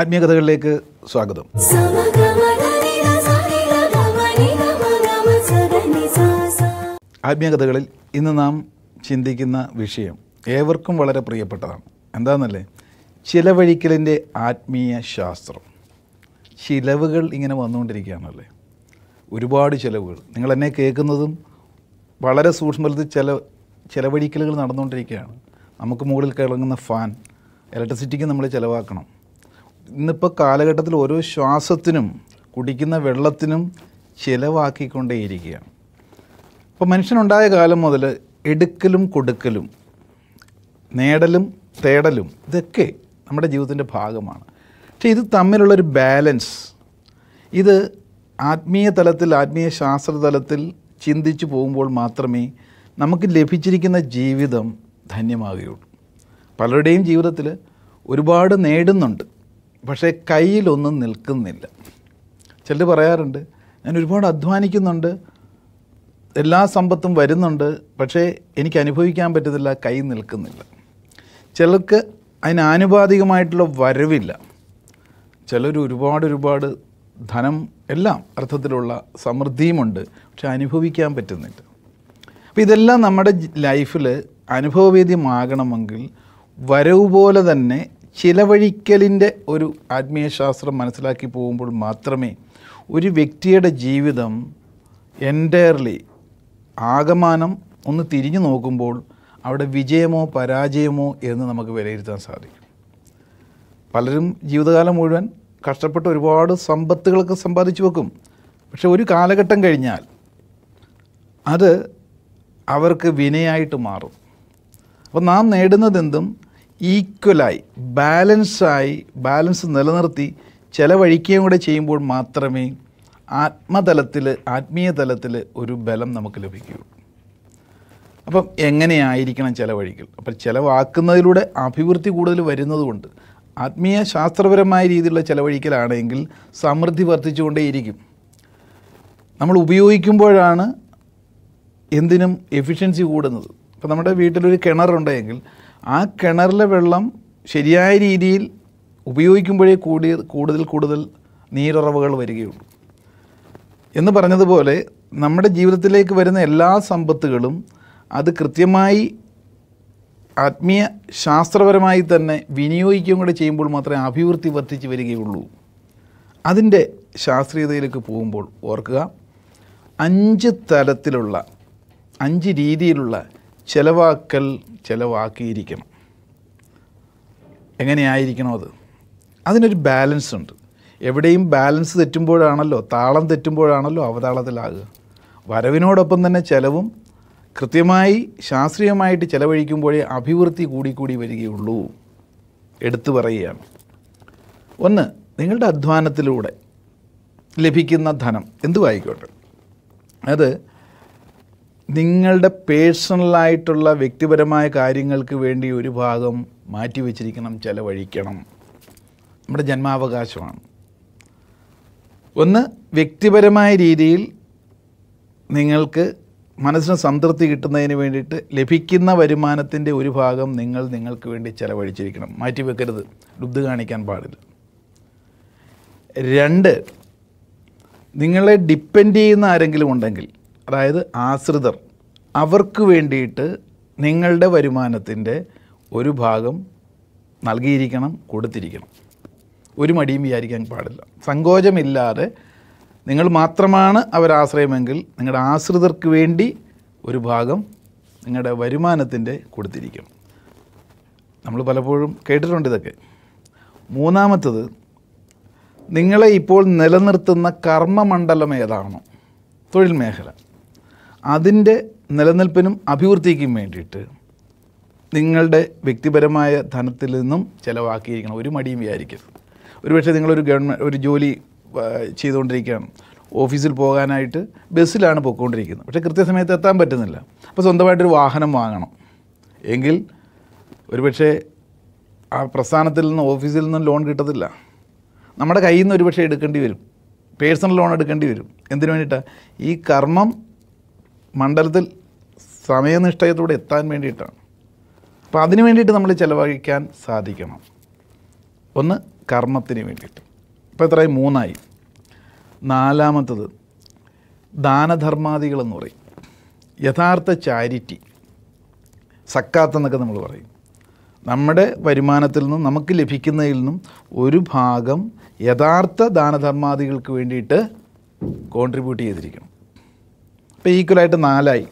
ആത്മീയകഥകളിലേക്ക് സ്വാഗതം ആത്മീയകഥകളിൽ ഇന്ന് നാം ചിന്തിക്കുന്ന വിഷയം ഏവർക്കും വളരെ പ്രിയപ്പെട്ടതാണ് എന്താണെന്നല്ലേ ചിലവഴിക്കലിൻ്റെ ആത്മീയ ശാസ്ത്രം ചിലവുകൾ ഇങ്ങനെ വന്നുകൊണ്ടിരിക്കുകയാണല്ലേ ഒരുപാട് ചിലവുകൾ നിങ്ങൾ എന്നെ കേൾക്കുന്നതും വളരെ സൂക്ഷ്മത്തിൽ ചില ചിലവഴിക്കലുകൾ നടന്നുകൊണ്ടിരിക്കുകയാണ് നമുക്ക് മുകളിൽ കിളങ്ങുന്ന ഫാൻ ഇലക്ട്രിസിറ്റിക്ക് നമ്മൾ ചിലവാക്കണം ഇന്നിപ്പോൾ കാലഘട്ടത്തിൽ ഓരോ ശ്വാസത്തിനും കുടിക്കുന്ന വെള്ളത്തിനും ചിലവാക്കിക്കൊണ്ടേയിരിക്കുകയാണ് അപ്പോൾ മനുഷ്യനുണ്ടായ കാലം മുതൽ എടുക്കലും കൊടുക്കലും നേടലും തേടലും ഇതൊക്കെ നമ്മുടെ ജീവിതത്തിൻ്റെ ഭാഗമാണ് പക്ഷേ ഇത് തമ്മിലുള്ളൊരു ബാലൻസ് ഇത് ആത്മീയ തലത്തിൽ ആത്മീയ ശാസ്ത്ര തലത്തിൽ ചിന്തിച്ചു പോകുമ്പോൾ മാത്രമേ നമുക്ക് ലഭിച്ചിരിക്കുന്ന ജീവിതം ധന്യമാകുകയുള്ളൂ പലരുടെയും ജീവിതത്തിൽ ഒരുപാട് നേടുന്നുണ്ട് പക്ഷേ കയ്യിലൊന്നും നിൽക്കുന്നില്ല ചിലർ പറയാറുണ്ട് ഞാൻ ഒരുപാട് അധ്വാനിക്കുന്നുണ്ട് എല്ലാ സമ്പത്തും വരുന്നുണ്ട് പക്ഷേ എനിക്ക് അനുഭവിക്കാൻ പറ്റുന്നില്ല കൈ നിൽക്കുന്നില്ല ചിലർക്ക് അതിന് ആനുപാതികമായിട്ടുള്ള വരവില്ല ചിലർ ഒരുപാട് ഒരുപാട് ധനം എല്ലാം അർത്ഥത്തിലുള്ള സമൃദ്ധിയുമുണ്ട് പക്ഷെ അനുഭവിക്കാൻ പറ്റുന്നില്ല അപ്പോൾ ഇതെല്ലാം നമ്മുടെ ലൈഫിൽ അനുഭവവേദ്യമാകണമെങ്കിൽ വരവ് പോലെ തന്നെ ചിലവഴിക്കലിൻ്റെ ഒരു ആത്മീയശാസ്ത്രം മനസ്സിലാക്കി പോകുമ്പോൾ മാത്രമേ ഒരു വ്യക്തിയുടെ ജീവിതം എൻറ്റയർലി ആകമാനം ഒന്ന് തിരിഞ്ഞു നോക്കുമ്പോൾ അവിടെ വിജയമോ പരാജയമോ എന്ന് നമുക്ക് വിലയിരുത്താൻ സാധിക്കും പലരും ജീവിതകാലം മുഴുവൻ കഷ്ടപ്പെട്ട് ഒരുപാട് സമ്പത്തുകളൊക്കെ സമ്പാദിച്ചു വെക്കും പക്ഷെ ഒരു കാലഘട്ടം കഴിഞ്ഞാൽ അത് അവർക്ക് വിനയായിട്ട് മാറും അപ്പോൾ നാം നേടുന്നതെന്തും ഈക്വലായി ബാലൻസായി ബാലൻസ് നിലനിർത്തി ചിലവഴിക്കുകയും കൂടെ ചെയ്യുമ്പോൾ മാത്രമേ ആത്മതലത്തിൽ ആത്മീയ തലത്തിൽ ഒരു ബലം നമുക്ക് ലഭിക്കുകയുള്ളൂ അപ്പം എങ്ങനെയായിരിക്കണം ചിലവഴിക്കൽ അപ്പം ചിലവാക്കുന്നതിലൂടെ അഭിവൃദ്ധി കൂടുതൽ വരുന്നതുകൊണ്ട് ആത്മീയ ശാസ്ത്രപരമായ രീതിയിലുള്ള ചിലവഴിക്കലാണെങ്കിൽ സമൃദ്ധി വർദ്ധിച്ചുകൊണ്ടേയിരിക്കും നമ്മൾ ഉപയോഗിക്കുമ്പോഴാണ് എന്തിനും എഫിഷ്യൻസി കൂടുന്നത് ഇപ്പം നമ്മുടെ വീട്ടിലൊരു കിണറുണ്ടെങ്കിൽ ആ കിണറിലെ വെള്ളം ശരിയായ രീതിയിൽ ഉപയോഗിക്കുമ്പോഴേ കൂടി കൂടുതൽ കൂടുതൽ നീരുറവുകൾ വരികയുള്ളൂ എന്ന് പറഞ്ഞതുപോലെ നമ്മുടെ ജീവിതത്തിലേക്ക് വരുന്ന എല്ലാ സമ്പത്തുകളും അത് കൃത്യമായി ആത്മീയ ശാസ്ത്രപരമായി തന്നെ വിനിയോഗിക്കുകയും കൂടെ ചെയ്യുമ്പോൾ മാത്രമേ അഭിവൃദ്ധി വർദ്ധിച്ചു വരികയുള്ളൂ അതിൻ്റെ ശാസ്ത്രീയതയിലേക്ക് പോകുമ്പോൾ ഓർക്കുക അഞ്ച് തലത്തിലുള്ള അഞ്ച് രീതിയിലുള്ള ചിലവാക്കൽ ചിലവാക്കിയിരിക്കണം എങ്ങനെയായിരിക്കണം അത് അതിനൊരു ബാലൻസ് ഉണ്ട് എവിടെയും ബാലൻസ് തെറ്റുമ്പോഴാണല്ലോ താളം തെറ്റുമ്പോഴാണല്ലോ അവതാളത്തിലാകുക വരവിനോടൊപ്പം തന്നെ ചിലവും കൃത്യമായി ശാസ്ത്രീയമായിട്ട് ചിലവഴിക്കുമ്പോഴേ അഭിവൃദ്ധി കൂടിക്കൂടി വരികയുള്ളൂ എടുത്തു പറയുകയാണ് ഒന്ന് നിങ്ങളുടെ അധ്വാനത്തിലൂടെ ലഭിക്കുന്ന ധനം എന്തുമായിക്കോട്ടെ അത് നിങ്ങളുടെ പേഴ്സണലായിട്ടുള്ള വ്യക്തിപരമായ കാര്യങ്ങൾക്ക് വേണ്ടി ഒരു ഭാഗം മാറ്റിവെച്ചിരിക്കണം ചിലവഴിക്കണം നമ്മുടെ ജന്മാവകാശമാണ് ഒന്ന് വ്യക്തിപരമായ രീതിയിൽ നിങ്ങൾക്ക് മനസ്സിന് സംതൃപ്തി കിട്ടുന്നതിന് വേണ്ടിയിട്ട് ലഭിക്കുന്ന വരുമാനത്തിൻ്റെ ഒരു ഭാഗം നിങ്ങൾ നിങ്ങൾക്ക് വേണ്ടി ചിലവഴിച്ചിരിക്കണം മാറ്റിവെക്കരുത് ലുബ്ധ കാണിക്കാൻ പാടില്ല രണ്ട് നിങ്ങളെ ഡിപ്പെൻഡ് ചെയ്യുന്ന ആരെങ്കിലും ഉണ്ടെങ്കിൽ അതായത് ആശ്രിതർ അവർക്ക് വേണ്ടിയിട്ട് നിങ്ങളുടെ വരുമാനത്തിൻ്റെ ഒരു ഭാഗം നൽകിയിരിക്കണം കൊടുത്തിരിക്കണം ഒരു മടിയും വിചാരിക്കാൻ പാടില്ല സങ്കോചമില്ലാതെ നിങ്ങൾ മാത്രമാണ് അവരാശ്രയമെങ്കിൽ നിങ്ങളുടെ ആശ്രിതർക്ക് വേണ്ടി ഒരു ഭാഗം നിങ്ങളുടെ വരുമാനത്തിൻ്റെ കൊടുത്തിരിക്കണം നമ്മൾ പലപ്പോഴും കേട്ടിട്ടുണ്ട് ഇതൊക്കെ മൂന്നാമത്തത് നിങ്ങളെ ഇപ്പോൾ നിലനിർത്തുന്ന കർമ്മമണ്ഡലം ഏതാണോ തൊഴിൽ മേഖല അതിൻ്റെ നിലനിൽപ്പിനും അഭിവൃദ്ധിക്കും വേണ്ടിയിട്ട് നിങ്ങളുടെ വ്യക്തിപരമായ ധനത്തിൽ നിന്നും ചിലവാക്കിയിരിക്കണം ഒരു മടിയും വിചാരിക്കരുത് ഒരുപക്ഷെ നിങ്ങളൊരു ഗവൺമെൻറ് ഒരു ജോലി ചെയ്തുകൊണ്ടിരിക്കുകയാണ് ഓഫീസിൽ പോകാനായിട്ട് ബസ്സിലാണ് പോയിക്കൊണ്ടിരിക്കുന്നത് പക്ഷേ കൃത്യസമയത്ത് എത്താൻ പറ്റുന്നില്ല അപ്പോൾ സ്വന്തമായിട്ടൊരു വാഹനം വാങ്ങണം എങ്കിൽ ഒരുപക്ഷെ ആ പ്രസ്ഥാനത്തിൽ നിന്നും ഓഫീസിൽ നിന്നും ലോൺ കിട്ടത്തില്ല നമ്മുടെ കയ്യിൽ നിന്ന് ഒരുപക്ഷെ എടുക്കേണ്ടി വരും പേഴ്സണൽ ലോൺ എടുക്കേണ്ടി വരും എന്തിനു വേണ്ടിയിട്ടാണ് ഈ കർമ്മം മണ്ഡലത്തിൽ സമയനിഷ്ഠയത്തോടെ എത്താൻ വേണ്ടിയിട്ടാണ് അപ്പോൾ അതിന് വേണ്ടിയിട്ട് നമ്മൾ ചിലവഴിക്കാൻ സാധിക്കണം ഒന്ന് കർമ്മത്തിന് വേണ്ടിയിട്ട് ഇപ്പോൾ എത്രയായി മൂന്നായി നാലാമത്തത് ദാനധർമാദികളെന്ന് പറയും യഥാർത്ഥ ചാരിറ്റി സക്കാത്ത് എന്നൊക്കെ നമ്മൾ പറയും നമ്മുടെ വരുമാനത്തിൽ നിന്നും നമുക്ക് ലഭിക്കുന്നതിൽ നിന്നും ഒരു ഭാഗം യഥാർത്ഥ ദാനധർമാദികൾക്ക് വേണ്ടിയിട്ട് കോൺട്രിബ്യൂട്ട് ചെയ്തിരിക്കണം ഇപ്പോൾ ഈക്വലായിട്ട് നാലായി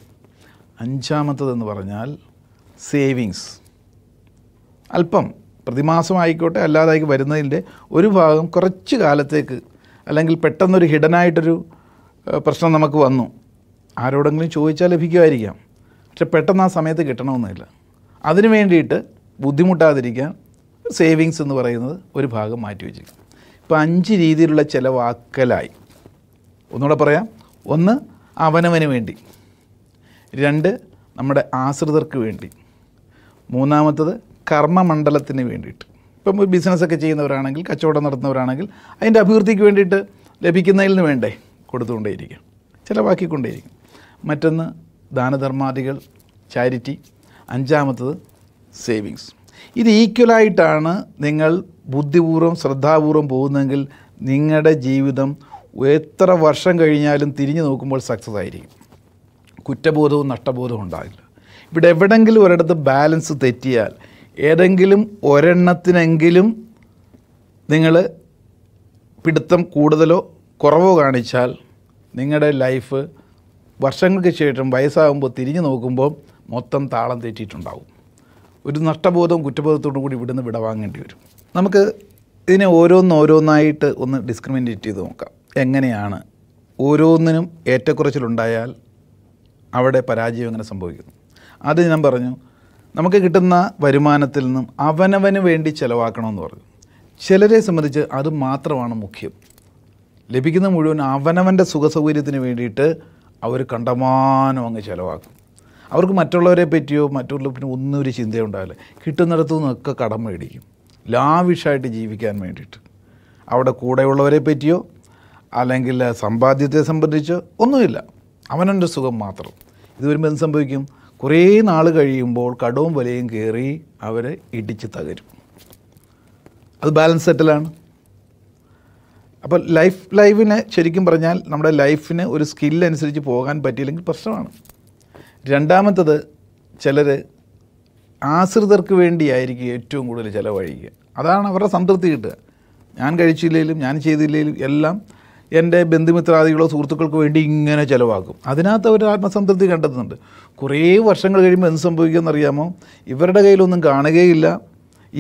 അഞ്ചാമത്തതെന്ന് പറഞ്ഞാൽ സേവിങ്സ് അല്പം പ്രതിമാസമായിക്കോട്ടെ അല്ലാതായി വരുന്നതിൻ്റെ ഒരു ഭാഗം കുറച്ച് കാലത്തേക്ക് അല്ലെങ്കിൽ പെട്ടെന്നൊരു ഹിഡനായിട്ടൊരു പ്രശ്നം നമുക്ക് വന്നു ആരോടെങ്കിലും ചോദിച്ചാൽ ലഭിക്കുമായിരിക്കാം പക്ഷെ പെട്ടെന്ന് ആ സമയത്ത് കിട്ടണമെന്നില്ല അതിനു വേണ്ടിയിട്ട് ബുദ്ധിമുട്ടാതിരിക്കാൻ സേവിങ്സ് എന്ന് പറയുന്നത് ഒരു ഭാഗം മാറ്റി വെച്ചിരിക്കും ഇപ്പോൾ അഞ്ച് രീതിയിലുള്ള ചിലവാക്കലായി ഒന്നുകൂടെ പറയാം ഒന്ന് അവനവന് വേണ്ടി രണ്ട് നമ്മുടെ ആശ്രിതർക്ക് വേണ്ടി മൂന്നാമത്തത് കർമ്മമണ്ഡലത്തിന് വേണ്ടിയിട്ട് ഇപ്പം ഒരു ബിസിനസ്സൊക്കെ ചെയ്യുന്നവരാണെങ്കിൽ കച്ചവടം നടത്തുന്നവരാണെങ്കിൽ അതിൻ്റെ അഭിവൃദ്ധിക്ക് വേണ്ടിയിട്ട് ലഭിക്കുന്നതിൽ നിന്ന് വേണ്ടേ കൊടുത്തുകൊണ്ടേയിരിക്കും ചിലവാക്കിക്കൊണ്ടേയിരിക്കും മറ്റൊന്ന് ദാനധർമാദികൾ ചാരിറ്റി അഞ്ചാമത്തത് സേവിങ്സ് ഇത് ഈക്വലായിട്ടാണ് നിങ്ങൾ ബുദ്ധിപൂർവ്വം ശ്രദ്ധാപൂർവ്വം പോകുന്നതെങ്കിൽ നിങ്ങളുടെ ജീവിതം എത്ര വർഷം കഴിഞ്ഞാലും തിരിഞ്ഞു നോക്കുമ്പോൾ സക്സസ് ആയിരിക്കും കുറ്റബോധവും നഷ്ടബോധവും ഉണ്ടാകില്ല ഇവിടെ എവിടെങ്കിലും ഒരിടത്ത് ബാലൻസ് തെറ്റിയാൽ ഏതെങ്കിലും ഒരെണ്ണത്തിനെങ്കിലും നിങ്ങൾ പിടുത്തം കൂടുതലോ കുറവോ കാണിച്ചാൽ നിങ്ങളുടെ ലൈഫ് വർഷങ്ങൾക്ക് ശേഷം വയസ്സാകുമ്പോൾ തിരിഞ്ഞു നോക്കുമ്പോൾ മൊത്തം താളം തെറ്റിയിട്ടുണ്ടാകും ഒരു നഷ്ടബോധവും കുറ്റബോധത്തോടും കൂടി ഇവിടുന്ന് വിടവാങ്ങേണ്ടി വരും നമുക്ക് ഇതിനെ ഓരോന്നോരോന്നായിട്ട് ഒന്ന് ഡിസ്ക്രിമിനേറ്റ് ചെയ്ത് നോക്കാം എങ്ങനെയാണ് ഓരോന്നിനും ഏറ്റക്കുറച്ചിലുണ്ടായാൽ അവിടെ പരാജയം എങ്ങനെ സംഭവിക്കുന്നു അത് ഞാൻ പറഞ്ഞു നമുക്ക് കിട്ടുന്ന വരുമാനത്തിൽ നിന്നും അവനവന് വേണ്ടി ചിലവാക്കണമെന്ന് പറഞ്ഞു ചിലരെ സംബന്ധിച്ച് അത് മാത്രമാണ് മുഖ്യം ലഭിക്കുന്ന മുഴുവൻ അവനവൻ്റെ സുഖസൗകര്യത്തിന് വേണ്ടിയിട്ട് അവർ കണ്ടമാനം അങ്ങ് ചിലവാക്കും അവർക്ക് മറ്റുള്ളവരെ പറ്റിയോ പിന്നെ ഒന്നും ഒരു ഉണ്ടാവില്ല കിട്ടുന്നിടത്തു നിന്നൊക്കെ കടം മേടിക്കും ലാവിഷായിട്ട് ജീവിക്കാൻ വേണ്ടിയിട്ട് അവിടെ കൂടെയുള്ളവരെ പറ്റിയോ അല്ലെങ്കിൽ സമ്പാദ്യത്തെ സംബന്ധിച്ച് ഒന്നുമില്ല അവനൻ്റെ സുഖം മാത്രം ഇത് വരുമ്പോൾ എന്ത് സംഭവിക്കും കുറേ നാൾ കഴിയുമ്പോൾ കടവും വലയും കയറി അവരെ ഇടിച്ച് തകരും അത് ബാലൻസ് സെറ്റിലാണ് അപ്പോൾ ലൈഫ് ലൈഫിനെ ശരിക്കും പറഞ്ഞാൽ നമ്മുടെ ലൈഫിന് ഒരു സ്കില്ലനുസരിച്ച് പോകാൻ പറ്റിയില്ലെങ്കിൽ പ്രശ്നമാണ് രണ്ടാമത്തത് ചിലർ ആശ്രിതർക്ക് വേണ്ടിയായിരിക്കും ഏറ്റവും കൂടുതൽ ചിലവഴിക്കുക അതാണ് അവരുടെ സംതൃപ്തി കിട്ടുക ഞാൻ കഴിച്ചില്ലെങ്കിലും ഞാൻ ചെയ്തില്ലെങ്കിലും എല്ലാം എൻ്റെ ബന്ധുമിത്രാദികളോ സുഹൃത്തുക്കൾക്ക് വേണ്ടി ഇങ്ങനെ ചിലവാക്കും അതിനകത്ത് അവർ ആത്മസംതൃപ്തി കണ്ടെത്തുന്നുണ്ട് കുറേ വർഷങ്ങൾ കഴിയുമ്പോൾ എന്ത് സംഭവിക്കുമെന്നറിയാമോ ഇവരുടെ കയ്യിലൊന്നും കാണുകയില്ല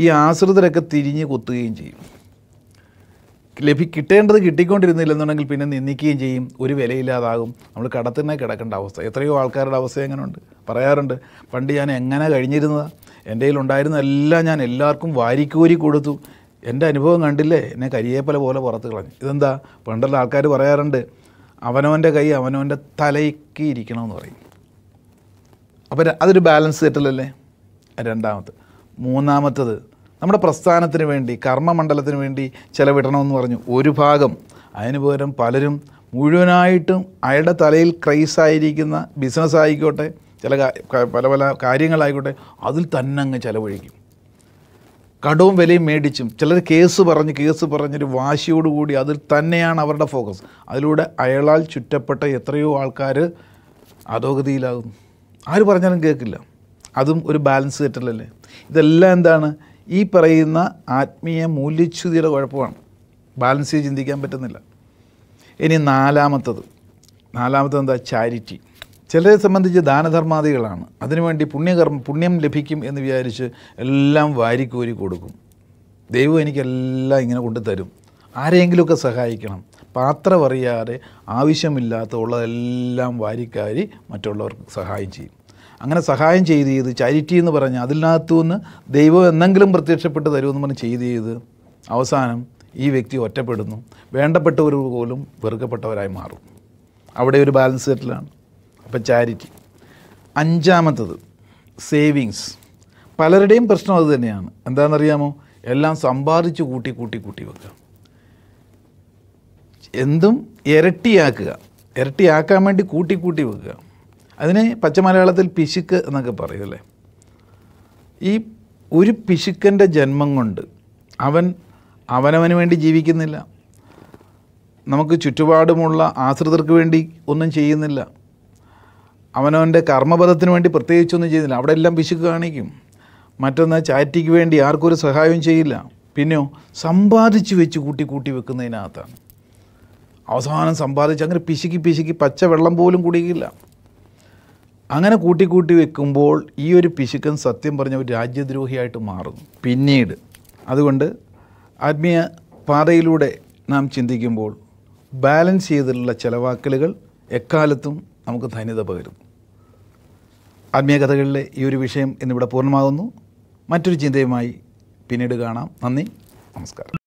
ഈ ആശ്രിതരൊക്കെ തിരിഞ്ഞ് കുത്തുകയും ചെയ്യും ലഭി കിട്ടേണ്ടത് കിട്ടിക്കൊണ്ടിരുന്നില്ലെന്നുണ്ടെങ്കിൽ പിന്നെ നിന്ദിക്കുകയും ചെയ്യും ഒരു വിലയില്ലാതാകും നമ്മൾ കടത്തിനെ കിടക്കേണ്ട അവസ്ഥ എത്രയോ ആൾക്കാരുടെ അവസ്ഥ എങ്ങനെയുണ്ട് പറയാറുണ്ട് പണ്ട് ഞാൻ എങ്ങനെ കഴിഞ്ഞിരുന്നത് എൻ്റെ കയ്യിലുണ്ടായിരുന്ന എല്ലാം ഞാൻ എല്ലാവർക്കും വാരിക്കോരി കൊടുത്തു എൻ്റെ അനുഭവം കണ്ടില്ലേ എന്നെ കരിയേപ്പല പോലെ പുറത്ത് കളഞ്ഞു ഇതെന്താ പണ്ടുള്ള ആൾക്കാർ പറയാറുണ്ട് അവനവൻ്റെ കൈ അവനവൻ്റെ തലയ്ക്ക് ഇരിക്കണമെന്ന് പറയും അപ്പം അതൊരു ബാലൻസ് കിട്ടലല്ലേ രണ്ടാമത്തെ മൂന്നാമത്തത് നമ്മുടെ പ്രസ്ഥാനത്തിന് വേണ്ടി കർമ്മമണ്ഡലത്തിന് വേണ്ടി ചിലവിടണമെന്ന് പറഞ്ഞു ഒരു ഭാഗം അതിന് പകരം പലരും മുഴുവനായിട്ടും അയാളുടെ തലയിൽ ആയിരിക്കുന്ന ബിസിനസ് ആയിക്കോട്ടെ ചില പല പല കാര്യങ്ങളായിക്കോട്ടെ അതിൽ തന്നെ അങ്ങ് ചിലവഴിക്കും കടവും വിലയും മേടിച്ചും ചിലർ കേസ് പറഞ്ഞ് കേസ് പറഞ്ഞൊരു വാശിയോടുകൂടി അതിൽ തന്നെയാണ് അവരുടെ ഫോക്കസ് അതിലൂടെ അയാളാൽ ചുറ്റപ്പെട്ട എത്രയോ ആൾക്കാർ അധോഗതിയിലാകുന്നു ആര് പറഞ്ഞാലും കേൾക്കില്ല അതും ഒരു ബാലൻസ് തെറ്റലല്ലേ ഇതെല്ലാം എന്താണ് ഈ പറയുന്ന ആത്മീയ മൂല്യച്യുതിയുടെ കുഴപ്പമാണ് ബാലൻസ് ചെയ്ത് ചിന്തിക്കാൻ പറ്റുന്നില്ല ഇനി നാലാമത്തത് നാലാമത്തത് എന്താ ചാരിറ്റി ചിലരെ സംബന്ധിച്ച് ദാനധർമാദികളാണ് അതിനുവേണ്ടി പുണ്യകർമ്മ പുണ്യം ലഭിക്കും എന്ന് വിചാരിച്ച് എല്ലാം വാരിക്കോരി കൊടുക്കും ദൈവം എനിക്കെല്ലാം ഇങ്ങനെ കൊണ്ടുതരും ആരെയെങ്കിലുമൊക്കെ സഹായിക്കണം പാത്രമറിയാതെ ആവശ്യമില്ലാത്ത ഉള്ളതെല്ലാം വാരിക്കാരി മറ്റുള്ളവർക്ക് സഹായം ചെയ്യും അങ്ങനെ സഹായം ചെയ്ത് ചെയ്ത് ചാരിറ്റി എന്ന് പറഞ്ഞ് അതിനകത്തു നിന്ന് ദൈവം എന്നെങ്കിലും പ്രത്യക്ഷപ്പെട്ട് തരുമെന്ന് പറഞ്ഞ് ചെയ്ത് ചെയ്ത് അവസാനം ഈ വ്യക്തി ഒറ്റപ്പെടുന്നു വേണ്ടപ്പെട്ടവർ പോലും വെറുക്കപ്പെട്ടവരായി മാറും അവിടെ ഒരു ബാലൻസ് സെറ്റിലാണ് അപ്പം ചാരിറ്റി അഞ്ചാമത്തത് സേവിങ്സ് പലരുടെയും പ്രശ്നം അത് തന്നെയാണ് എന്താണെന്നറിയാമോ എല്ലാം സമ്പാദിച്ച് കൂട്ടി കൂട്ടി കൂട്ടി വെക്കുക എന്തും ഇരട്ടിയാക്കുക ഇരട്ടിയാക്കാൻ വേണ്ടി കൂട്ടി കൂട്ടി വെക്കുക അതിനെ പച്ച മലയാളത്തിൽ പിശുക്ക് എന്നൊക്കെ പറയും അല്ലേ ഈ ഒരു പിശുക്കൻ്റെ ജന്മം കൊണ്ട് അവൻ അവനവന് വേണ്ടി ജീവിക്കുന്നില്ല നമുക്ക് ചുറ്റുപാടുമുള്ള ആശ്രിതർക്ക് വേണ്ടി ഒന്നും ചെയ്യുന്നില്ല അവനവൻ്റെ കർമ്മപദത്തിന് വേണ്ടി പ്രത്യേകിച്ചൊന്നും ചെയ്തില്ല അവിടെ എല്ലാം പിശുക്ക് കാണിക്കും മറ്റൊന്ന് ചാറ്റിക്ക് വേണ്ടി ആർക്കൊരു സഹായവും ചെയ്യില്ല പിന്നെയോ സമ്പാദിച്ചു വെച്ച് കൂട്ടി കൂട്ടി വെക്കുന്നതിനകത്താണ് അവസാനം സമ്പാദിച്ച് അങ്ങനെ പിശുക്കി പിശുക്കി പച്ച വെള്ളം പോലും കുടിക്കില്ല അങ്ങനെ കൂട്ടി കൂട്ടി വെക്കുമ്പോൾ ഈ ഒരു പിശുക്കൻ സത്യം പറഞ്ഞ ഒരു രാജ്യദ്രോഹിയായിട്ട് മാറുന്നു പിന്നീട് അതുകൊണ്ട് ആത്മീയ പാതയിലൂടെ നാം ചിന്തിക്കുമ്പോൾ ബാലൻസ് ചെയ്തിട്ടുള്ള ചിലവാക്കലുകൾ എക്കാലത്തും നമുക്ക് ധന്യത പകരും ആത്മീയകഥകളിലെ ഈ ഒരു വിഷയം ഇന്നിവിടെ പൂർണ്ണമാകുന്നു മറ്റൊരു ചിന്തയുമായി പിന്നീട് കാണാം നന്ദി നമസ്കാരം